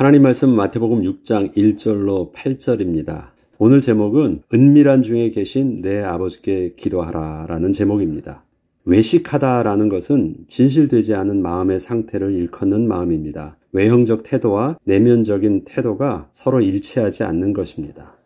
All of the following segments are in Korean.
하나님 말씀 마태복음 6장 1절로 8절입니다. 오늘 제목은 은밀한 중에 계신 내 아버지께 기도하라 라는 제목입니다. 외식하다 라는 것은 진실되지 않은 마음의 상태를 일컫는 마음입니다. 외형적 태도와 내면적인 태도가 서로 일치하지 않는 것입니다.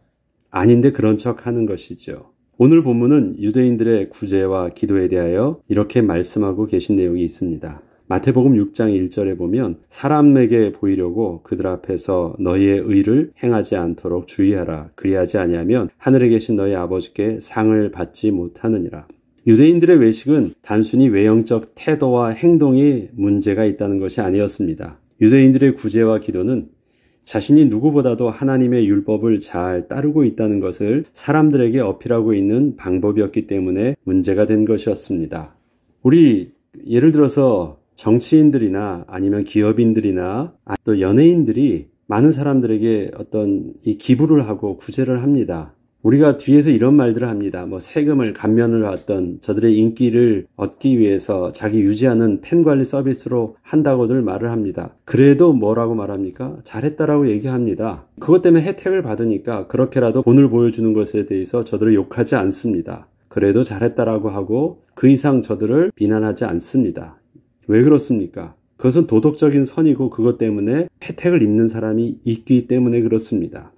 아닌데 그런 척 하는 것이죠. 오늘 본문은 유대인들의 구제와 기도에 대하여 이렇게 말씀하고 계신 내용이 있습니다. 마태복음 6장 1절에 보면 사람에게 보이려고 그들 앞에서 너희의 의를 행하지 않도록 주의하라. 그리하지 아니하면 하늘에 계신 너희 아버지께 상을 받지 못하느니라. 유대인들의 외식은 단순히 외형적 태도와 행동이 문제가 있다는 것이 아니었습니다. 유대인들의 구제와 기도는 자신이 누구보다도 하나님의 율법을 잘 따르고 있다는 것을 사람들에게 어필하고 있는 방법이었기 때문에 문제가 된 것이었습니다. 우리 예를 들어서 정치인들이나 아니면 기업인들이나 아, 또 연예인들이 많은 사람들에게 어떤 이 기부를 하고 구제를 합니다. 우리가 뒤에서 이런 말들을 합니다. 뭐 세금을 감면을 왔던 저들의 인기를 얻기 위해서 자기 유지하는 팬 관리 서비스로 한다고들 말을 합니다. 그래도 뭐라고 말합니까? 잘했다라고 얘기합니다. 그것 때문에 혜택을 받으니까 그렇게라도 돈을 보여주는 것에 대해서 저들을 욕하지 않습니다. 그래도 잘했다라고 하고 그 이상 저들을 비난하지 않습니다. 왜 그렇습니까? 그것은 도덕적인 선이고 그것 때문에 혜택을 입는 사람이 있기 때문에 그렇습니다.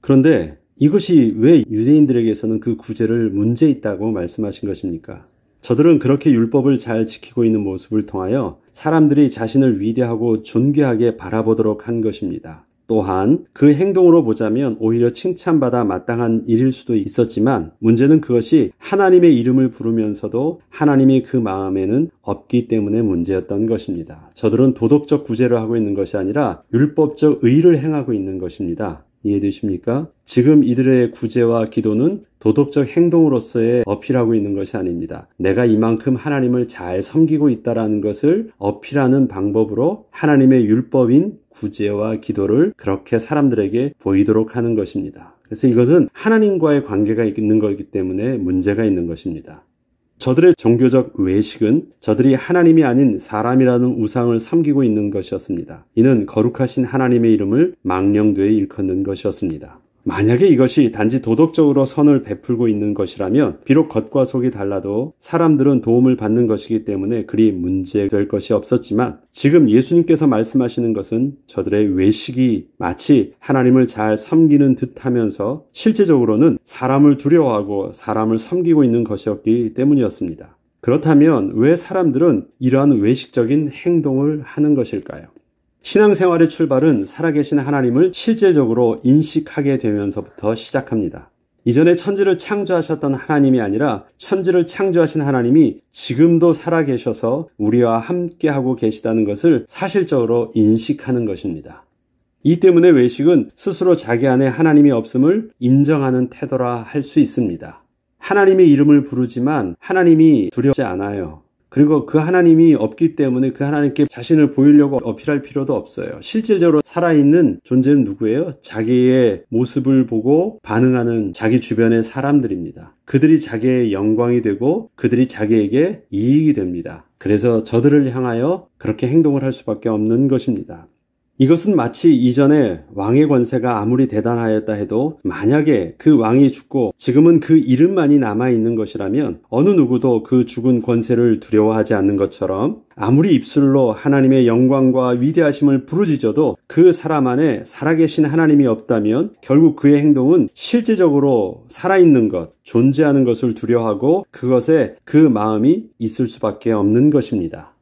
그런데 이것이 왜 유대인들에게서는 그 구제를 문제 있다고 말씀하신 것입니까? 저들은 그렇게 율법을 잘 지키고 있는 모습을 통하여 사람들이 자신을 위대하고 존귀하게 바라보도록 한 것입니다. 또한 그 행동으로 보자면 오히려 칭찬받아 마땅한 일일 수도 있었지만 문제는 그것이 하나님의 이름을 부르면서도 하나님이 그 마음에는 없기 때문에 문제였던 것입니다. 저들은 도덕적 구제를 하고 있는 것이 아니라 율법적 의를 행하고 있는 것입니다. 이해되십니까? 지금 이들의 구제와 기도는 도덕적 행동으로서의 어필하고 있는 것이 아닙니다. 내가 이만큼 하나님을 잘 섬기고 있다라는 것을 어필하는 방법으로 하나님의 율법인 구제와 기도를 그렇게 사람들에게 보이도록 하는 것입니다. 그래서 이것은 하나님과의 관계가 있는 것이기 때문에 문제가 있는 것입니다. 저들의 종교적 외식은 저들이 하나님이 아닌 사람이라는 우상을 삼기고 있는 것이었습니다. 이는 거룩하신 하나님의 이름을 망령되이 일컫는 것이었습니다. 만약에 이것이 단지 도덕적으로 선을 베풀고 있는 것이라면 비록 겉과 속이 달라도 사람들은 도움을 받는 것이기 때문에 그리 문제될 것이 없었지만 지금 예수님께서 말씀하시는 것은 저들의 외식이 마치 하나님을 잘 섬기는 듯 하면서 실제적으로는 사람을 두려워하고 사람을 섬기고 있는 것이었기 때문이었습니다. 그렇다면 왜 사람들은 이러한 외식적인 행동을 하는 것일까요? 신앙생활의 출발은 살아계신 하나님을 실질적으로 인식하게 되면서부터 시작합니다. 이전에 천지를 창조하셨던 하나님이 아니라 천지를 창조하신 하나님이 지금도 살아계셔서 우리와 함께하고 계시다는 것을 사실적으로 인식하는 것입니다. 이 때문에 외식은 스스로 자기 안에 하나님이 없음을 인정하는 태도라 할 수 있습니다. 하나님의 이름을 부르지만 하나님이 두렵지 않아요. 그리고 그 하나님이 없기 때문에 그 하나님께 자신을 보이려고 어필할 필요도 없어요. 실질적으로 살아있는 존재는 누구예요? 자기의 모습을 보고 반응하는 자기 주변의 사람들입니다. 그들이 자기의 영광이 되고 그들이 자기에게 이익이 됩니다. 그래서 저들을 향하여 그렇게 행동을 할 수밖에 없는 것입니다. 이것은 마치 이전에 왕의 권세가 아무리 대단하였다 해도 만약에 그 왕이 죽고 지금은 그 이름만이 남아있는 것이라면 어느 누구도 그 죽은 권세를 두려워하지 않는 것처럼 아무리 입술로 하나님의 영광과 위대하심을 부르짖어도 그 사람 안에 살아계신 하나님이 없다면 결국 그의 행동은 실제적으로 살아있는 것, 존재하는 것을 두려워하고 그것에 그 마음이 있을 수밖에 없는 것입니다.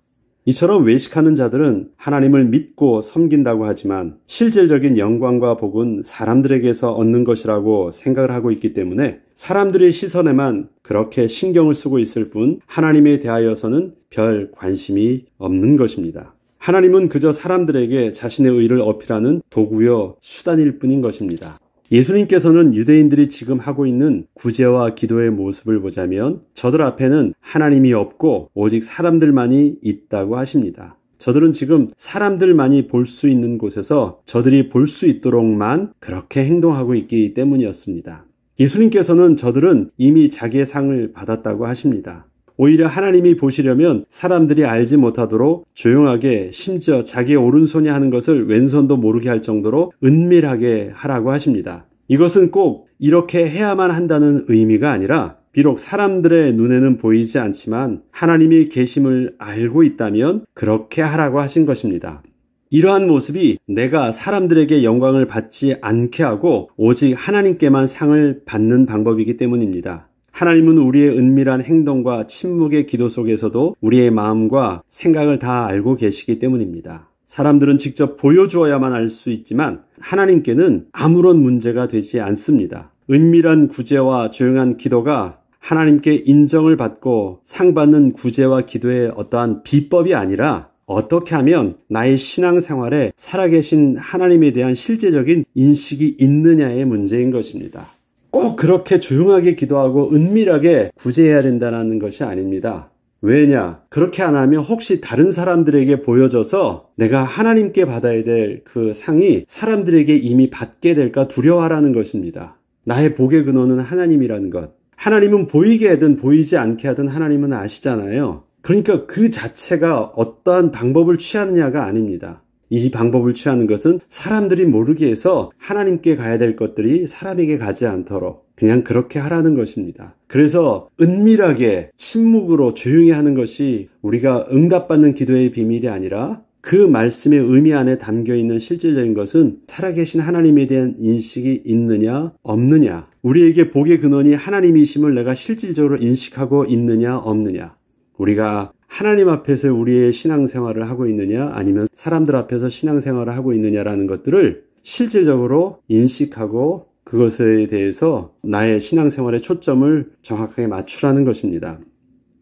이처럼 외식하는 자들은 하나님을 믿고 섬긴다고 하지만 실질적인 영광과 복은 사람들에게서 얻는 것이라고 생각을 하고 있기 때문에 사람들의 시선에만 그렇게 신경을 쓰고 있을 뿐 하나님에 대하여서는 별 관심이 없는 것입니다. 하나님은 그저 사람들에게 자신의 의를 어필하는 도구여 수단일 뿐인 것입니다. 예수님께서는 유대인들이 지금 하고 있는 구제와 기도의 모습을 보자면 저들 앞에는 하나님이 없고 오직 사람들만이 있다고 하십니다. 저들은 지금 사람들만이 볼 수 있는 곳에서 저들이 볼 수 있도록만 그렇게 행동하고 있기 때문이었습니다. 예수님께서는 저들은 이미 자기의 상을 받았다고 하십니다. 오히려 하나님이 보시려면 사람들이 알지 못하도록 조용하게 심지어 자기 오른손이 하는 것을 왼손도 모르게 할 정도로 은밀하게 하라고 하십니다. 이것은 꼭 이렇게 해야만 한다는 의미가 아니라 비록 사람들의 눈에는 보이지 않지만 하나님이 계심을 알고 있다면 그렇게 하라고 하신 것입니다. 이러한 모습이 내가 사람들에게 영광을 받지 않게 하고 오직 하나님께만 상을 받는 방법이기 때문입니다. 하나님은 우리의 은밀한 행동과 침묵의 기도 속에서도 우리의 마음과 생각을 다 알고 계시기 때문입니다. 사람들은 직접 보여주어야만 알 수 있지만 하나님께는 아무런 문제가 되지 않습니다. 은밀한 구제와 조용한 기도가 하나님께 인정을 받고 상받는 구제와 기도의 어떠한 비법이 아니라 어떻게 하면 나의 신앙생활에 살아계신 하나님에 대한 실제적인 인식이 있느냐의 문제인 것입니다. 꼭 그렇게 조용하게 기도하고 은밀하게 구제해야 된다는 것이 아닙니다. 왜냐? 그렇게 안 하면 혹시 다른 사람들에게 보여져서 내가 하나님께 받아야 될 그 상이 사람들에게 이미 받게 될까 두려워하라는 것입니다. 나의 복의 근원은 하나님이라는 것. 하나님은 보이게 하든 보이지 않게 하든 하나님은 아시잖아요. 그러니까 그 자체가 어떠한 방법을 취하느냐가 아닙니다. 이 방법을 취하는 것은 사람들이 모르게 해서 하나님께 가야 될 것들이 사람에게 가지 않도록 그냥 그렇게 하라는 것입니다. 그래서 은밀하게 침묵으로 조용히 하는 것이 우리가 응답받는 기도의 비밀이 아니라 그 말씀의 의미 안에 담겨 있는 실질적인 것은 살아계신 하나님에 대한 인식이 있느냐, 없느냐, 우리에게 복의 근원이 하나님이심을 내가 실질적으로 인식하고 있느냐, 없느냐, 우리가 하나님 앞에서 우리의 신앙생활을 하고 있느냐 아니면 사람들 앞에서 신앙생활을 하고 있느냐라는 것들을 실질적으로 인식하고 그것에 대해서 나의 신앙생활의 초점을 정확하게 맞추라는 것입니다.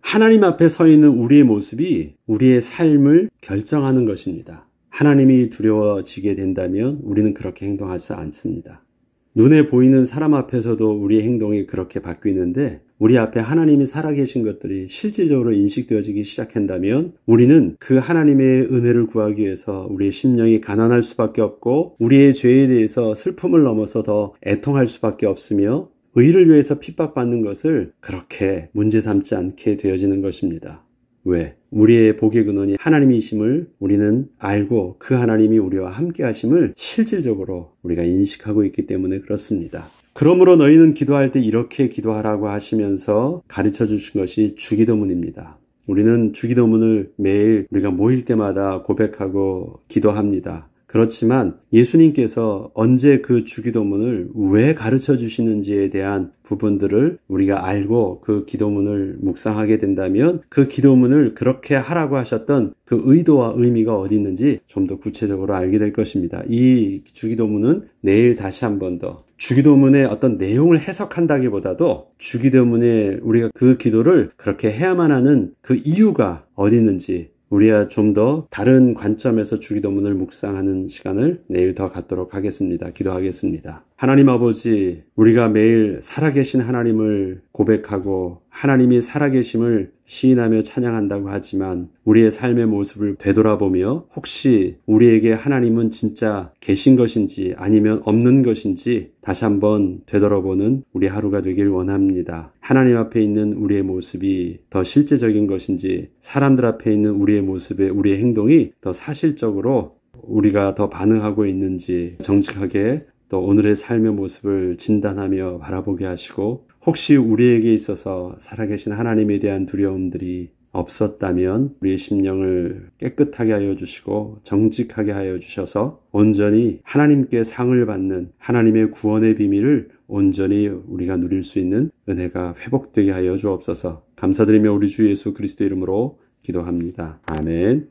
하나님 앞에 서 있는 우리의 모습이 우리의 삶을 결정하는 것입니다. 하나님이 두려워지게 된다면 우리는 그렇게 행동하지 않습니다. 눈에 보이는 사람 앞에서도 우리 행동이 그렇게 바뀌는데 우리 앞에 하나님이 살아계신 것들이 실질적으로 인식되어지기 시작한다면 우리는 그 하나님의 은혜를 구하기 위해서 우리의 심령이 가난할 수밖에 없고 우리의 죄에 대해서 슬픔을 넘어서 더 애통할 수밖에 없으며 의를 위해서 핍박받는 것을 그렇게 문제 삼지 않게 되어지는 것입니다. 왜? 우리의 복의 근원이 하나님이심을 우리는 알고 그 하나님이 우리와 함께 하심을 실질적으로 우리가 인식하고 있기 때문에 그렇습니다. 그러므로 너희는 기도할 때 이렇게 기도하라고 하시면서 가르쳐 주신 것이 주기도문입니다. 우리는 주기도문을 매일 우리가 모일 때마다 고백하고 기도합니다. 그렇지만 예수님께서 언제 그 주기도문을 왜 가르쳐 주시는지에 대한 부분들을 우리가 알고 그 기도문을 묵상하게 된다면 그 기도문을 그렇게 하라고 하셨던 그 의도와 의미가 어디 있는지 좀 더 구체적으로 알게 될 것입니다. 이 주기도문은 내일 다시 한번 더 주기도문의 어떤 내용을 해석한다기보다도 주기도문에 우리가 그 기도를 그렇게 해야만 하는 그 이유가 어디 있는지 우리와좀더 다른 관점에서 주기도문을 묵상하는 시간을 내일 더 갖도록 하겠습니다. 기도하겠습니다. 하나님 아버지, 우리가 매일 살아계신 하나님을 고백하고 하나님이 살아계심을 시인하며 찬양한다고 하지만 우리의 삶의 모습을 되돌아보며 혹시 우리에게 하나님은 진짜 계신 것인지 아니면 없는 것인지 다시 한번 되돌아보는 우리 하루가 되길 원합니다. 하나님 앞에 있는 우리의 모습이 더 실제적인 것인지 사람들 앞에 있는 우리의 모습에 우리의 행동이 더 사실적으로 우리가 더 반응하고 있는지 정직하게 또 오늘의 삶의 모습을 진단하며 바라보게 하시고 혹시 우리에게 있어서 살아계신 하나님에 대한 두려움들이 없었다면 우리의 심령을 깨끗하게 하여 주시고 정직하게 하여 주셔서 온전히 하나님께 상을 받는 하나님의 구원의 비밀을 온전히 우리가 누릴 수 있는 은혜가 회복되게 하여 주옵소서 감사드리며 우리 주 예수 그리스도 이름으로 기도합니다. 아멘.